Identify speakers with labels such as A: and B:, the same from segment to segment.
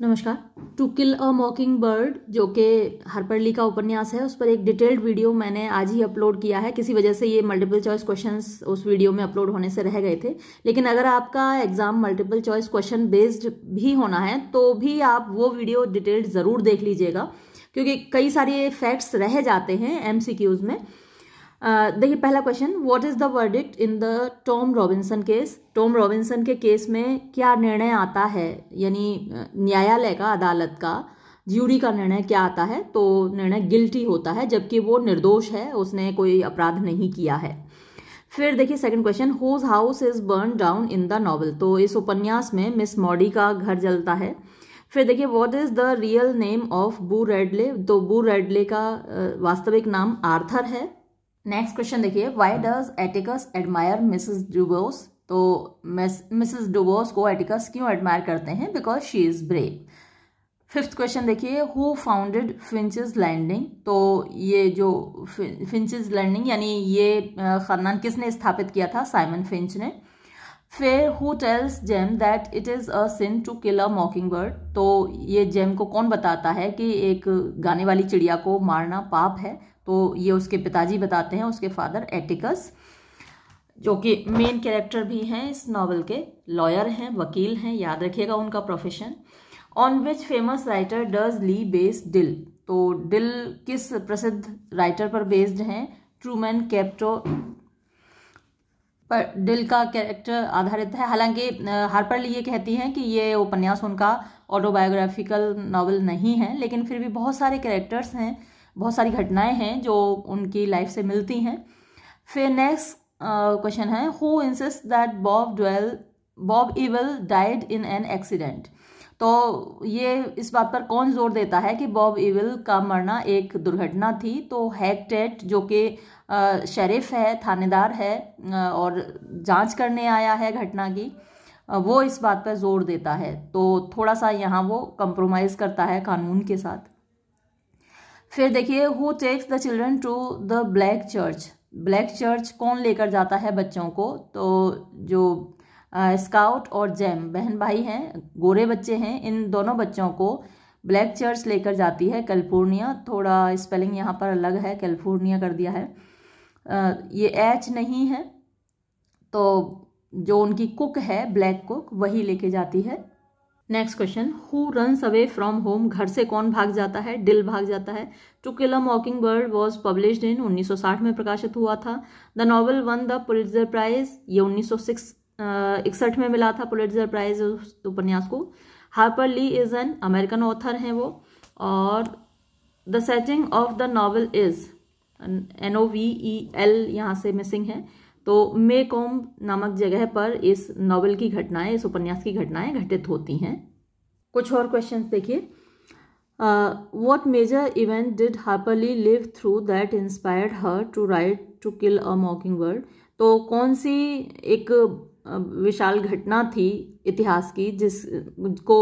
A: नमस्कार to kill a मॉकिंग bird जो कि हरपरली का उपन्यास है उस पर एक डिटेल्ड वीडियो मैंने आज ही अपलोड किया है किसी वजह से ये मल्टीपल चॉइस क्वेश्चंस उस वीडियो में अपलोड होने से रह गए थे लेकिन अगर आपका exam multiple choice question based भी होना है तो भी आप वो वीडियो डिटेल्ड ज़रूर देख लीजिएगा क्योंकि कई सारे फैक्ट्स रह जाते हैं एम में देखिए पहला question what is the verdict in the Tom Robinson case Tom Robinson के केस में क्या निर्णय आता है यानी न्यायालय का अदालत का ज्यूरी का निर्णय क्या आता है तो निर्णय गिल्टी होता है जबकि वो निर्दोष है उसने कोई अपराध नहीं किया है फिर देखिए second question whose house is burn down in the novel तो इस उपन्यास में मिस मॉडी का घर जलता है फिर देखिए what is the real name of Boo Radley तो बू रेडले का वास्तविक नाम आर्थर है नेक्स्ट क्वेश्चन देखिए why does Atticus admire Mrs Dubose तो मिसिज डुबोस को एटिकस क्यों एडमायर करते हैं because she is brave fifth question देखिए हु फाउंडेड फिंचज लैंडिंग तो ये जो फिंचज लैंडिंग यानी ये ख़ानदान किसने स्थापित किया था साइमन फिंच ने फिर who tells Jem that it is a sin to kill a mockingbird तो ये जेम को कौन बताता है कि एक गाने वाली चिड़िया को मारना पाप है तो ये उसके पिताजी बताते हैं उसके फादर एटिकस जो कि मेन कैरेक्टर भी हैं इस नावल के लॉयर हैं वकील हैं याद रखिएगा उनका profession on which famous writer does Lee base Dill तो डिल किस प्रसिद्ध राइटर पर बेस्ड हैं ट्रूमैन कैप्टो पर डिल का कैरेक्टर आधारित है हालांकि हार्पर ली ये कहती हैं कि ये उपन्यास उनका ऑटोबायोग्राफिकल नावल नहीं है लेकिन फिर भी बहुत सारे कैरेक्टर्स हैं बहुत सारी घटनाएं हैं जो उनकी लाइफ से मिलती हैं फिर नेक्स्ट क्वेश्चन है who insists that Bob Ewell Bob Ewell died in an accident तो ये इस बात पर कौन जोर देता है कि बॉब इविल का मरना एक दुर्घटना थी तो हैकटेट जो कि शरीफ है थानेदार है और जांच करने आया है घटना की वो इस बात पर जोर देता है तो थोड़ा सा यहाँ वो कंप्रोमाइज़ करता है कानून के साथ फिर देखिए who takes the children to the black church black church कौन लेकर जाता है बच्चों को तो जो स्काउट और जैम बहन भाई हैं गोरे बच्चे हैं इन दोनों बच्चों को ब्लैक चर्च लेकर जाती है कैलिफोर्निया थोड़ा स्पेलिंग यहाँ पर अलग है कैलिफोर्निया कर दिया है ये एच नहीं है तो जो उनकी कुक है ब्लैक कुक वही लेके जाती है next question who runs away from home घर से कौन भाग जाता है डिल भाग जाता है to kill a mockingbird was published in 1960 में प्रकाशित हुआ था the novel won the Pulitzer prize ये 1906 इकसठ में मिला था पुलिटर प्राइज उस उपन्यास को Harper Lee is an American author हैं वो और the setting of the novel is an O V E L यहाँ से मिसिंग है तो मेकॉम नामक जगह पर इस नॉवल की घटनाएं इस उपन्यास की घटनाएं घटित होती हैं कुछ और क्वेश्चन देखिए what major event did Harper Lee live through that inspired her to write to kill a mockingbird तो कौन सी एक विशाल घटना थी इतिहास की जिसको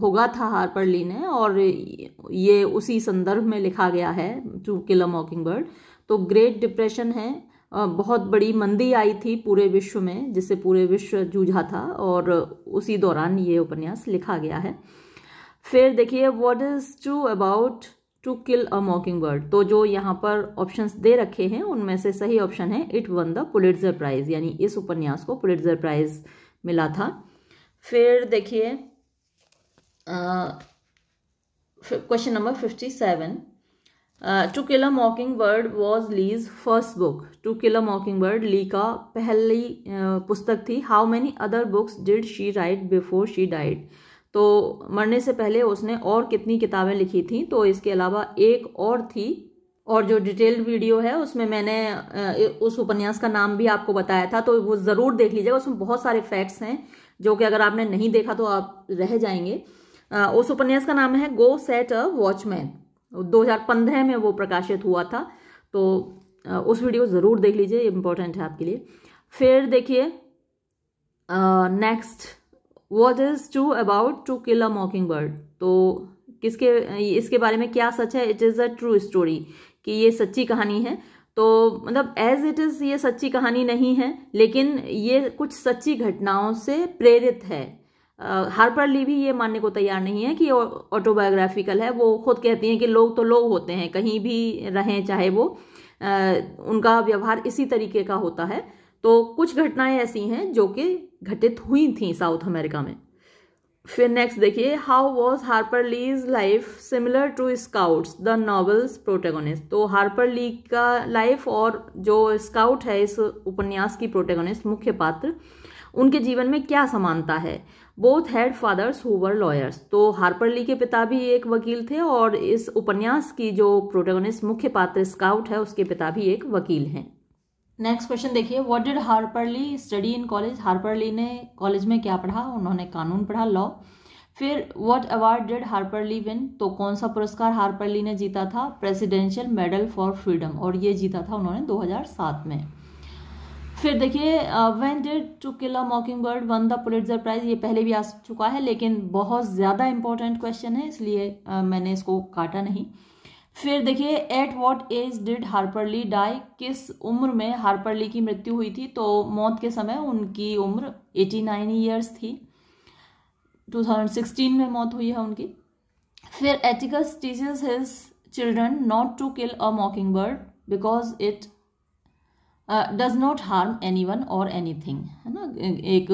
A: भोगा था हार्पर ली ने और ये उसी संदर्भ में लिखा गया है टू किल तो अ मॉकिंग बर्ड तो ग्रेट डिप्रेशन है बहुत बड़ी मंदी आई थी पूरे विश्व में जिससे पूरे विश्व जूझा था और उसी दौरान ये उपन्यास लिखा गया है फिर देखिए what is true about to kill a mockingbird तो जो यहाँ पर ऑप्शन दे रखे हैं उनमें से सही ऑप्शन है it won the Pulitzer prize यानी इस उपन्यास को पुलिटर प्राइज मिला था फिर देखिए question number fifty seven to kill a mockingbird was Lee's first book to kill a mockingbird Lee का पहली uh, पुस्तक थी how many other books did she write before she died तो मरने से पहले उसने और कितनी किताबें लिखी थी तो इसके अलावा एक और थी और जो डिटेल्ड वीडियो है उसमें मैंने उस उपन्यास का नाम भी आपको बताया था तो वो ज़रूर देख लीजिएगा उसमें बहुत सारे फैक्ट्स हैं जो कि अगर आपने नहीं देखा तो आप रह जाएंगे उस उपन्यास का नाम है गो सेट अ वॉचमैन 2015 में वो प्रकाशित हुआ था तो उस वीडियो ज़रूर देख लीजिए इम्पोर्टेंट है आपके लिए फिर देखिए next what is true about to kill a mockingbird तो किसके इसके बारे में क्या सच है it is a true story कि ये सच्ची कहानी है तो मतलब एज इट इज़ ये सच्ची कहानी नहीं है लेकिन ये कुछ सच्ची घटनाओं से प्रेरित है हार्पर ली भी ये मानने को तैयार नहीं है कि ऑटोबायोग्राफिकल है वो खुद कहती हैं कि लोग तो लोग होते हैं कहीं भी रहें चाहे वो आ, उनका व्यवहार इसी तरीके का होता है तो कुछ घटनाएं ऐसी हैं जो कि घटित हुई थी साउथ अमेरिका में फिर नेक्स्ट देखिए how was Harper Lee's life similar to Scout's the novel's protagonist तो हार्पर ली का लाइफ और जो स्काउट है इस उपन्यास की प्रोटेगोनिस्ट मुख्य पात्र उनके जीवन में क्या समानता है both had fathers who were lawyers तो हार्पर ली के पिता भी एक वकील थे और इस उपन्यास की जो प्रोटेगोनिस्ट मुख्य पात्र स्काउट है उसके पिता भी एक वकील हैं नेक्स्ट क्वेश्चन देखिए what did Harper Lee study in college Harper Lee ने कॉलेज में क्या पढ़ा उन्होंने कानून पढ़ा लॉ फिर what award did Harper Lee win तो कौन सा पुरस्कार हार्परली ने जीता था प्रेसिडेंशियल मेडल फॉर फ्रीडम और ये जीता था उन्होंने 2007 में फिर देखिए when did to kill a mockingbird won the Pulitzer prize ये पहले भी आ चुका है लेकिन बहुत ज़्यादा इंपॉर्टेंट क्वेश्चन है इसलिए uh, मैंने इसको काटा नहीं फिर देखिए at what age did Harper Lee die किस उम्र में हार्परली की मृत्यु हुई थी तो मौत के समय उनकी उम्र एटी नाइन ईयर्स थी 2016 में मौत हुई है उनकी फिर Atticus teaches his children not to kill a mockingbird because it does not harm anyone और एनी थिंग है ना एक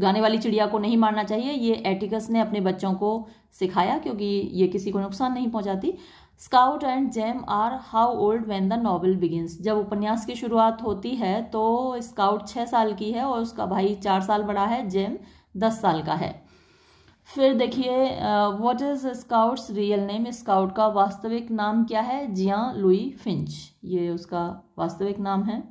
A: गाने वाली चिड़िया को नहीं मारना चाहिए ये एटिकस ने अपने बच्चों को सिखाया क्योंकि ये किसी को नुकसान नहीं पहुंचाती Scout and Jem are how old when the novel begin जब उपन्यास की शुरुआत होती है तो स्काउट छः साल की है और उसका भाई चार साल बड़ा है जेम दस साल का है फिर देखिए what is Scout's real name Scout का वास्तविक नाम क्या है जिया लुई फिंच ये उसका वास्तविक नाम है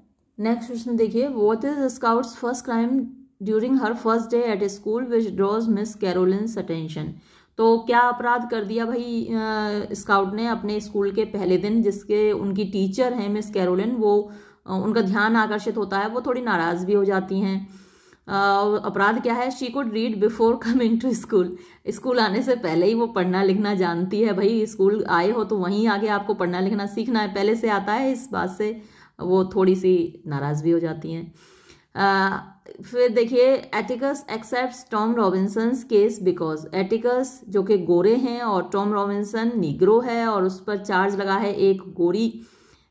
A: नेक्स्ट क्वेश्चन देखिए what is Scout's first crime during her first day at school which draws Miss Caroline attention तो क्या अपराध कर दिया भाई आ, स्काउट ने अपने स्कूल के पहले दिन जिसके उनकी टीचर हैं मिस कैरोलिन वो उनका ध्यान आकर्षित होता है वो थोड़ी नाराज़ भी हो जाती हैं अपराध क्या है she could read before coming to school school आने से पहले ही वो पढ़ना लिखना जानती है भाई स्कूल आए हो तो वहीं आगे आपको पढ़ना लिखना सीखना है पहले से आता है इस बात से वो थोड़ी सी नाराज़ भी हो जाती हैं फिर देखिए Atticus accept Tom Robinson case because Atticus जो कि गोरे हैं और टॉम रॉबिन्सन निग्रो है और उस पर चार्ज लगा है एक गोरी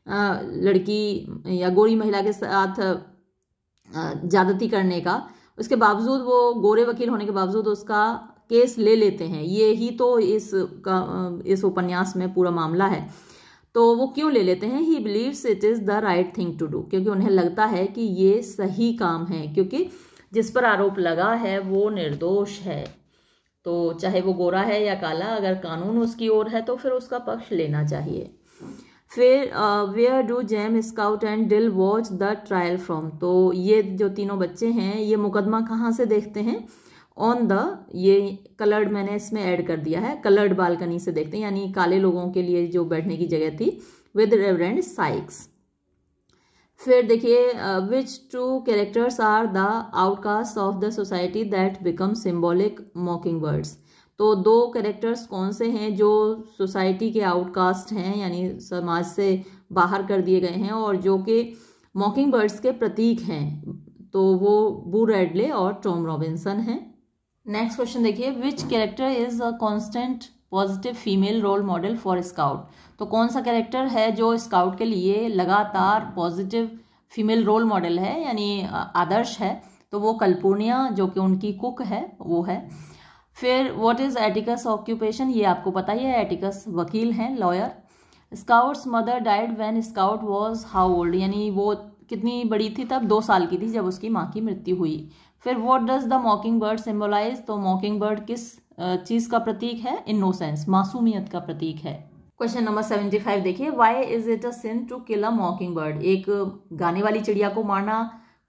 A: लड़की या गोरी महिला के साथ ज़्यादती करने का उसके बावजूद वो गोरे वकील होने के बावजूद उसका केस ले लेते हैं ये ही तो इस का, इस उपन्यास में पूरा मामला है तो वो क्यों ले लेते हैं he believes it is the right thing to do क्योंकि उन्हें लगता है कि ये सही काम है क्योंकि जिस पर आरोप लगा है वो निर्दोष है तो चाहे वो गोरा है या काला अगर कानून उसकी ओर है तो फिर उसका पक्ष लेना चाहिए फिर where do Jem Scout and Dill watch the trial from तो ये जो तीनों बच्चे हैं ये मुकदमा कहाँ से देखते हैं ऑन द ये कलर्ड मैंने इसमें ऐड कर दिया है कलर्ड बालकनी से देखते हैं यानी काले लोगों के लिए जो बैठने की जगह थी विद रेवरेंड साइक्स फिर देखिए which two characters are the outcast of the society that become symbolic mockingbirds तो दो कैरेक्टर्स कौन से हैं जो सोसाइटी के आउटकास्ट हैं यानी समाज से बाहर कर दिए गए हैं और जो कि मॉकिंग बर्ड्स के प्रतीक हैं तो वो बू रेडले और टॉम रॉबिन्सन हैं नेक्स्ट क्वेश्चन देखिए which character is a constant positive female role model for Scout तो कौन सा कैरेक्टर है जो स्काउट के लिए लगातार पॉजिटिव फीमेल रोल मॉडल है यानी आदर्श है तो वो कल्पूर्णिया जो कि उनकी कुक है वो है फिर व्हाट इज़ एटिकस ऑक्यूपेशन ये आपको पता ही है एटिकस वकील हैं lawyer Scout's mother died when Scout was how old यानी वो कितनी बड़ी थी तब दो साल की थी जब उसकी माँ की मृत्यु हुई फिर what does the mockingbird symbolize तो मॉकिंग बर्ड किस चीज़ का प्रतीक है इनोसेंस मासूमियत का प्रतीक है क्वेश्चन नंबर सेवेंटी फाइव देखिए why is it a sin to kill a mockingbird एक गाने वाली चिड़िया को मारना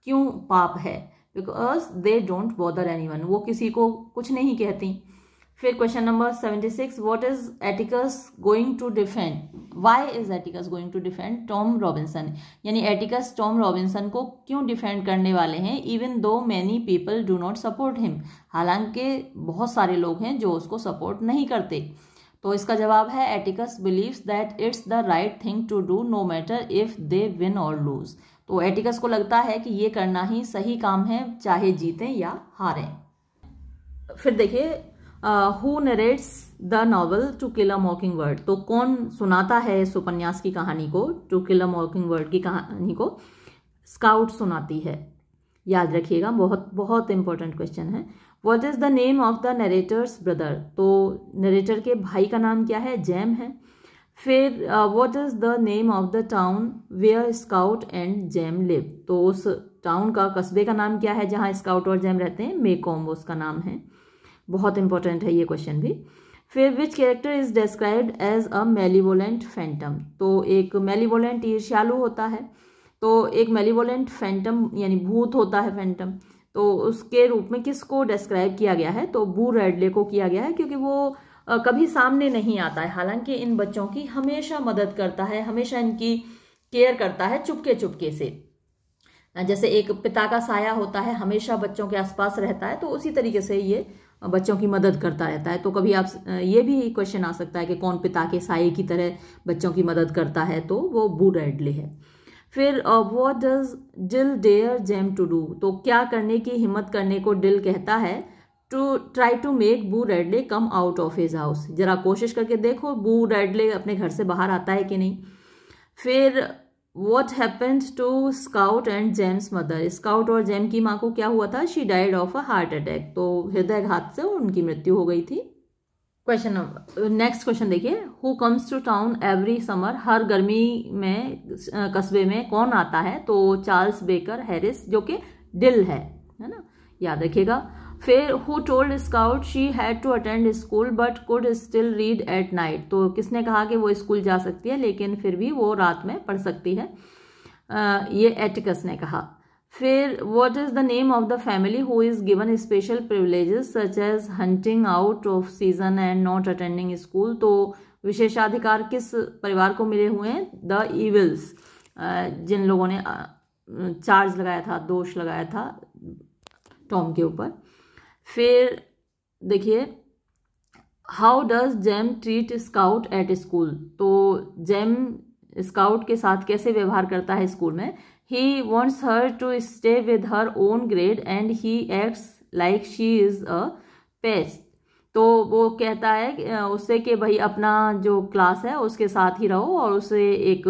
A: क्यों पाप है because they don't bother anyone वो किसी को कुछ नहीं कहती फिर question number seventy six what is Atticus going to defend why is Atticus going to defend Tom Robinson यानी एटिकस टॉम रॉबिन्सन को क्यों डिफेंड करने वाले हैं even though many people do not support him हालांकि बहुत सारे लोग हैं जो उसको सपोर्ट नहीं करते तो इसका जवाब है Atticus believes that it's the right thing to do no matter if they win और लूज तो एटिकस को लगता है कि ये करना ही सही काम है चाहे जीतें या हारें फिर देखिए who narrates the novel to kill a mockingbird तो कौन सुनाता है इस उपन्यास की कहानी को टू किल अ मॉकिंग वर्ड की कहानी को स्काउट सुनाती है याद रखिएगा बहुत बहुत इंपॉर्टेंट क्वेश्चन है what is the name of the narrator's brother तो नरेटर के भाई का नाम क्या है जैम है फिर what is the name of the town where Scout and Jem live तो उस टाउन का कस्बे का नाम क्या है जहाँ स्काउट और जैम रहते हैं मेकोम उसका नाम है बहुत इंपॉर्टेंट है ये क्वेश्चन भी फिर which character is described as a malevolent phantom तो एक मेलीवोलेंट ईर्ष्यालु होता है तो एक मेलीवोलेंट फैंटम यानी भूत होता है फैंटम तो उसके रूप में किसको डिस्क्राइब किया गया है तो बू रेडले को किया गया है क्योंकि वो कभी सामने नहीं आता है हालांकि इन बच्चों की हमेशा मदद करता है हमेशा इनकी केयर करता है चुपके चुपके से जैसे एक पिता का साया होता है हमेशा बच्चों के आसपास रहता है तो उसी तरीके से ये बच्चों की मदद करता रहता है तो कभी आप ये भी क्वेश्चन आ सकता है कि कौन पिता के साई की तरह बच्चों की मदद करता है तो वो बू रेडले है फिर what does Dill dare Jem to do तो क्या करने की हिम्मत करने को डिल कहता है to try to make Boo Radley come out of his house जरा कोशिश करके देखो बू रेडले अपने घर से बाहर आता है कि नहीं फिर what happened to Scout and Jem's mother Scout और जेम की माँ को क्या हुआ था she died of a heart attack तो हृदयघात से उनकी मृत्यु हो गई थी क्वेश्चन नंबर नेक्स्ट क्वेश्चन देखिए who comes to town every summer हर गर्मी में uh, कस्बे में कौन आता है तो चार्ल्स बेकर हैरिस जो कि डिल है है ना याद रखिएगा फिर who told Scout she had to attend school but could still read at night तो किसने कहा कि वो स्कूल जा सकती है लेकिन फिर भी वो रात में पढ़ सकती है uh, ये एटिकस ने कहा फिर what is the name of the family who is given special privileges such as hunting out of season and not attending school तो विशेषाधिकार किस परिवार को मिले हुए हैं द ईविल्स जिन लोगों ने चार्ज लगाया था दोष लगाया था टॉम के ऊपर फिर देखिए how does Jem treat Scout at school तो जैम स्काउट के साथ कैसे व्यवहार करता है स्कूल में he wants her to stay with her own grade and he acts like she is a pest तो वो कहता है उससे कि भाई अपना जो क्लास है उसके साथ ही रहो और उसे एक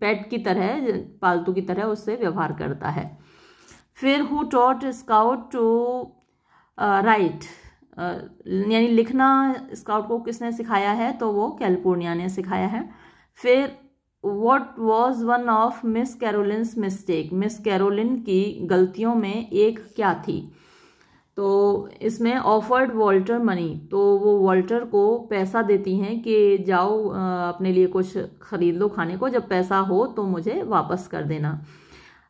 A: पेट की तरह पालतू की तरह उससे व्यवहार करता है फिर who taught Scout to write यानी लिखना स्काउट को किसने सिखाया है तो वो कैलिफोर्निया ने सिखाया है फिर what was one of Miss Caroline's mistake Miss Caroline की गलतियों में एक क्या थी तो इसमें ऑफर्ड वॉल्टर मनी तो वो वॉल्टर को पैसा देती हैं कि जाओ अपने लिए कुछ ख़रीद लो खाने को जब पैसा हो तो मुझे वापस कर देना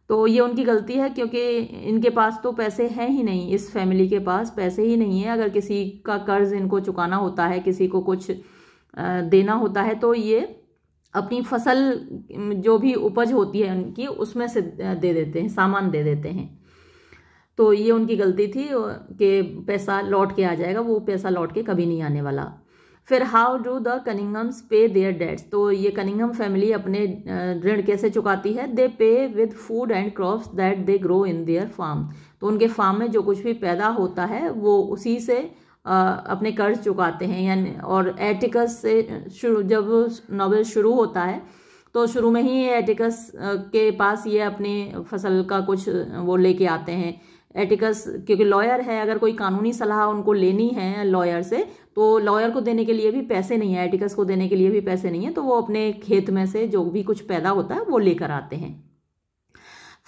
A: तो ये उनकी गलती है क्योंकि इनके पास तो पैसे हैं ही नहीं इस फैमिली के पास पैसे ही नहीं है अगर किसी का कर्ज इनको चुकाना होता है किसी को कुछ देना होता है तो ये अपनी फसल जो भी उपज होती है उनकी उसमें से दे देते हैं सामान दे देते हैं तो ये उनकी गलती थी कि पैसा लौट के आ जाएगा वो पैसा लौट के कभी नहीं आने वाला फिर हाउ डू द कनिंगम्स पे देयर डेट्स तो ये कनिंगम फैमिली अपने ऋण कैसे चुकाती है they pay with food and crops that they grow in their farm तो उनके फार्म में जो कुछ भी पैदा होता है वो उसी से अपने कर्ज चुकाते हैं यानी और एटिकस से शुरू जब नॉवल शुरू होता है तो शुरू में ही एटिकस के पास ये अपने फसल का कुछ वो लेके आते हैं एटिकस क्योंकि लॉयर है अगर कोई कानूनी सलाह उनको लेनी है लॉयर से तो लॉयर को देने के लिए भी पैसे नहीं है एटिकस को देने के लिए भी पैसे नहीं है तो वो अपने खेत में से जो भी कुछ पैदा होता है वो लेकर आते हैं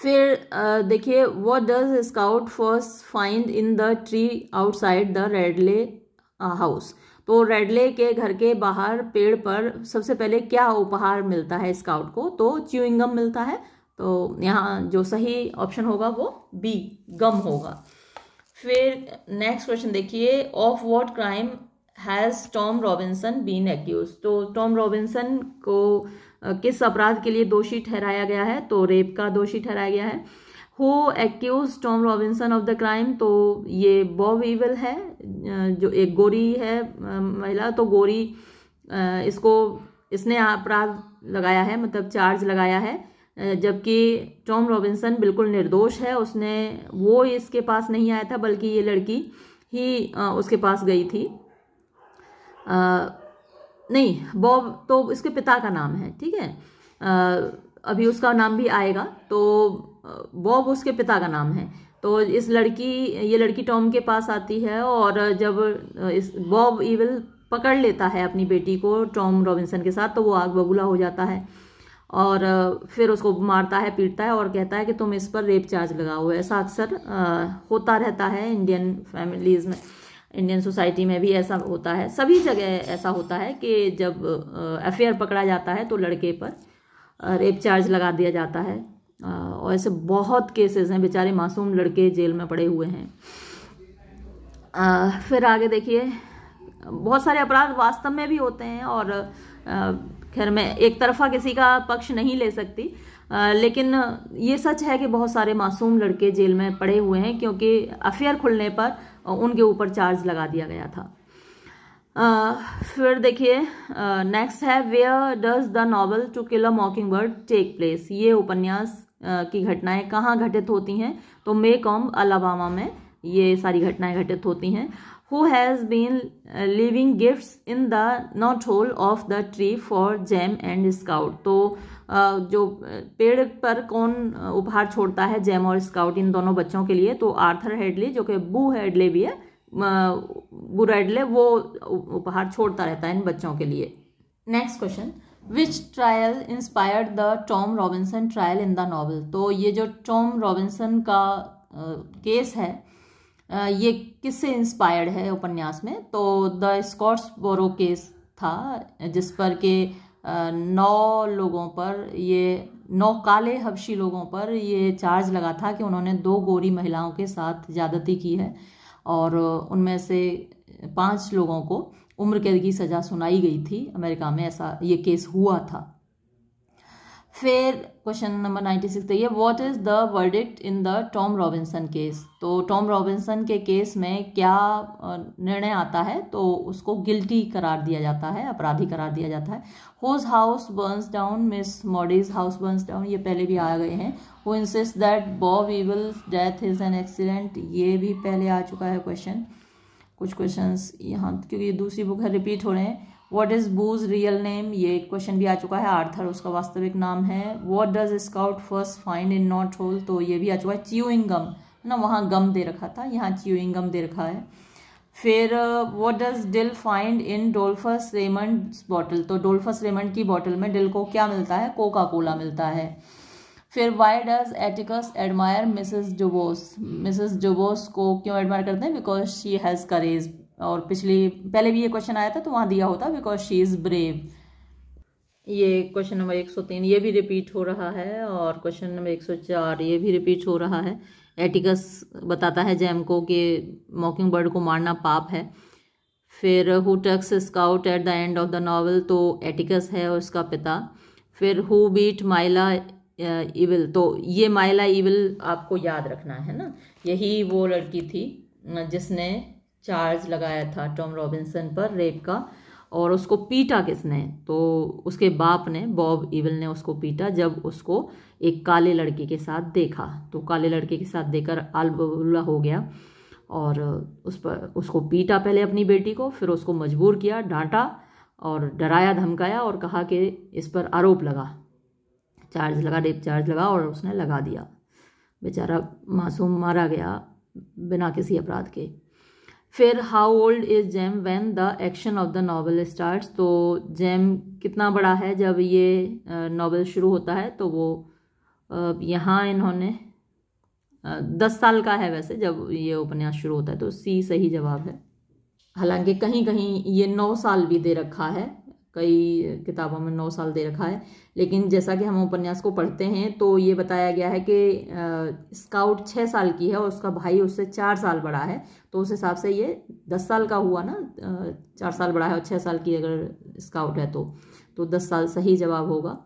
A: फिर देखिए what does Scout first find in the tree outside the Radley house तो रेडले के घर के बाहर पेड़ पर सबसे पहले क्या उपहार मिलता है स्काउट को तो च्यूइंगम मिलता है तो यहाँ जो सही ऑप्शन होगा वो बी गम होगा फिर नेक्स्ट क्वेश्चन देखिए of what crime has Tom Robinson been accuse तो टॉम रॉबिन्सन को किस अपराध के लिए दोषी ठहराया गया है तो रेप का दोषी ठहराया गया है who accuse Tom Robinson of the crime तो ये बॉब ईवल है जो एक गोरी है महिला तो गोरी इसको इसने अपराध लगाया है मतलब चार्ज लगाया है जबकि टॉम रॉबिन्सन बिल्कुल निर्दोष है उसने वो इसके पास नहीं आया था बल्कि ये लड़की ही उसके पास गई थी आ, नहीं बॉब तो इसके पिता का नाम है ठीक है अभी उसका नाम भी आएगा तो बॉब उसके पिता का नाम है तो इस लड़की ये लड़की टॉम के पास आती है और जब इस बॉब इविल पकड़ लेता है अपनी बेटी को टॉम रॉबिन्सन के साथ तो वो आग बबूला हो जाता है और फिर उसको मारता है पीटता है और कहता है कि तुम इस पर रेप चार्ज लगाओ ऐसा अक्सर होता रहता है इंडियन फैमिलीज़ में इंडियन सोसाइटी में भी ऐसा होता है सभी जगह ऐसा होता है कि जब अफेयर पकड़ा जाता है तो लड़के पर रेप चार्ज लगा दिया जाता है और ऐसे बहुत केसेस हैं बेचारे मासूम लड़के जेल में पड़े हुए हैं फिर आगे देखिए बहुत सारे अपराध वास्तव में भी होते हैं और खैर मैं एक तरफा किसी का पक्ष नहीं ले सकती लेकिन ये सच है कि बहुत सारे मासूम लड़के जेल में पड़े हुए हैं क्योंकि अफेयर खुलने पर उनके ऊपर चार्ज लगा दिया गया था आ, फिर देखिए नेक्स्ट है where does the novel to kill a mockingbird take place ये उपन्यास की घटनाएं कहाँ घटित होती हैं तो मे कॉम अलाबामा में ये सारी घटनाएं घटित होती हैं who has been uh, leaving gifts in the not hole of the tree for Jem and scout तो uh, जो uh, पेड़ पर कौन उपहार छोड़ता है जैम और स्काउट इन दोनों बच्चों के लिए तो आर्थर हेडली जो कि बू हेडले भी है बू हेडले वो उपहार छोड़ता रहता है इन बच्चों के लिए next question which trial inspired the Tom Robinson trial in the novel तो ये जो टॉम रॉबिन्सन का केस है ये किससे इंस्पायर्ड है उपन्यास में तो द स्कॉट्स बोरो केस था जिस पर के नौ लोगों पर ये नौ काले हबशी लोगों पर ये चार्ज लगा था कि उन्होंने दो गोरी महिलाओं के साथ ज़्यादती की है और उनमें से पांच लोगों को उम्र कैद की सज़ा सुनाई गई थी अमेरिका में ऐसा ये केस हुआ था फिर क्वेश्चन नंबर नाइन्टी सिक्स देखिए what is the verdict in the Tom Robinson case तो टॉम रॉबिन्सन तो के केस में क्या निर्णय आता है तो उसको गिल्टी करार दिया जाता है अपराधी करार दिया जाता है whose house burns down Miss Maudie's house burns down ये पहले भी आ गए हैं who insists that Bob Ewell death is an accident ये भी पहले आ चुका है क्वेश्चन कुछ क्वेश्चन यहाँ क्योंकि दूसरी बुक है रिपीट हो रहे हैं what is Boo's real name ये एक क्वेश्चन भी आ चुका है आर्थर उसका वास्तविक नाम है what does Scout first find in knot hole तो ये भी आ चुका है च्यूइंग गम है ना वहाँ गम दे रखा था यहाँ च्यूइंग गम दे रखा है फिर what does Dill find in Dolphus Raymond bottle तो डोल्फस रेमंड की बॉटल में डिल को क्या मिलता है कोका कोला मिलता है फिर why does Atticus admire Mrs Dubose Mrs Dubose को क्यों एडमायर करते हैं बिकॉज शी हैज़ करेज और पिछली पहले भी ये क्वेश्चन आया था तो वहाँ दिया होता बिकॉज शी इज़ ब्रेव ये क्वेश्चन नंबर एक सौ तीन ये भी रिपीट हो रहा है और क्वेश्चन नंबर एक सौ चार ये भी रिपीट हो रहा है एटिकस बताता है जैम को कि मॉकिंग बर्ड को मारना पाप है फिर who tucks Scout at the end of the novel तो एटिकस है और उसका पिता फिर हु बीट माइला इविल तो ये माइला इविल आपको याद रखना है ना यही वो लड़की थी जिसने चार्ज लगाया था टॉम रॉबिन्सन पर रेप का और उसको पीटा किसने तो उसके बाप ने बॉब इवल ने उसको पीटा जब उसको एक काले लड़के के साथ देखा तो काले लड़के के साथ देखकर अलबुल्ला हो गया और उस पर उसको पीटा पहले अपनी बेटी को फिर उसको मजबूर किया डांटा और डराया धमकाया और कहा कि इस पर आरोप लगा चार्ज लगा रेप चार्ज लगा और उसने लगा दिया बेचारा मासूम मारा गया बिना किसी अपराध के फिर how old is Jem when the action of the novel start तो जैम कितना बड़ा है जब ये नावल शुरू होता है तो वो यहाँ इन्होंने दस साल का है वैसे जब ये उपन्यास शुरू होता है तो सी सही जवाब है हालांकि कहीं कहीं ये नौ साल भी दे रखा है कई किताबों में नौ साल दे रखा है लेकिन जैसा कि हम उपन्यास को पढ़ते हैं तो ये बताया गया है कि स्काउट छः साल की है और उसका भाई उससे चार साल बड़ा है तो उस हिसाब से ये दस साल का हुआ ना चार साल बड़ा है और छः साल की अगर स्काउट है तो तो दस साल सही जवाब होगा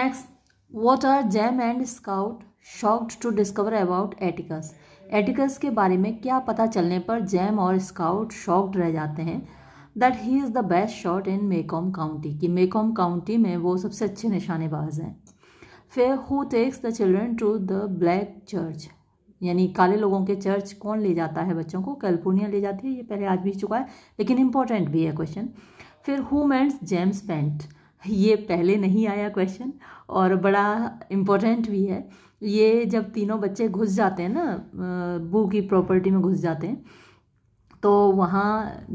A: next what are Jem and Scout shocked to discover about Atticus Atticus के बारे में क्या पता चलने पर जैम और स्काउट शॉक्ड रह जाते हैं that he is the best shot in Maycomb County कि मेकॉम काउंटी में वो सबसे अच्छे निशानेबाज हैं फिर who takes the children to the black church यानी काले लोगों के चर्च कौन ले जाता है बच्चों को कैलिफोर्निया ले जाती है ये पहले आज भी चुका है लेकिन इंपॉर्टेंट भी है क्वेश्चन फिर हु मैंट्स जेम्स पेंट ये पहले नहीं आया क्वेश्चन और बड़ा इम्पोर्टेंट भी है ये जब तीनों बच्चे घुस जाते हैं ना बू की प्रॉपर्टी में घुस जाते हैं तो वहाँ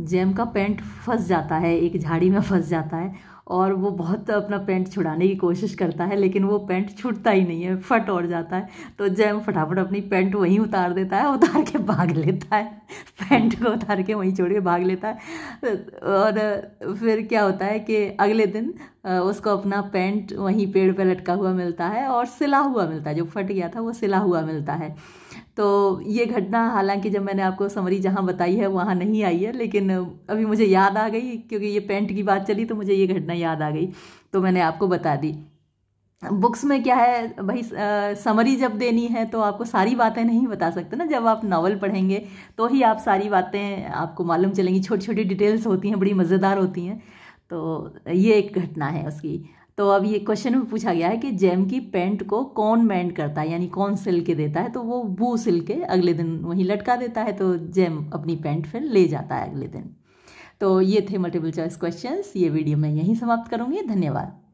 A: जैम का पेंट फंस जाता है एक झाड़ी में फंस जाता है और वो बहुत अपना पेंट छुड़ाने की कोशिश करता है लेकिन वो पेंट छूटता ही नहीं है फट और जाता है तो जैम फटाफट अपनी पेंट वहीं उतार देता है उतार के भाग लेता है पेंट को उतार के वहीं छोड़ के भाग लेता है और फिर क्या होता है कि अगले दिन उसको अपना पेंट वहीं पेड़ पे लटका हुआ मिलता है और सिला हुआ मिलता है जो फट गया था वो सिला हुआ मिलता है तो ये घटना हालांकि जब मैंने आपको समरी जहाँ बताई है वहाँ नहीं आई है लेकिन अभी मुझे याद आ गई क्योंकि ये पेंट की बात चली तो मुझे ये घटना याद आ गई तो मैंने आपको बता दी बुक्स में क्या है भाई समरी जब देनी है तो आपको सारी बातें नहीं बता सकते ना जब आप नावल पढ़ेंगे तो ही आप सारी बातें आपको मालूम चलेंगी छोटी छोटी डिटेल्स होती हैं बड़ी मज़ेदार होती हैं तो ये एक घटना है उसकी तो अब ये क्वेश्चन में पूछा गया है कि जैम की पेंट को कौन मैंड करता है यानी कौन सिल के देता है तो वो वो सिल के अगले दिन वहीं लटका देता है तो जैम अपनी पेंट फिर ले जाता है अगले दिन तो ये थे मल्टीपल चॉइस क्वेश्चंस ये वीडियो मैं यहीं समाप्त करूँगी धन्यवाद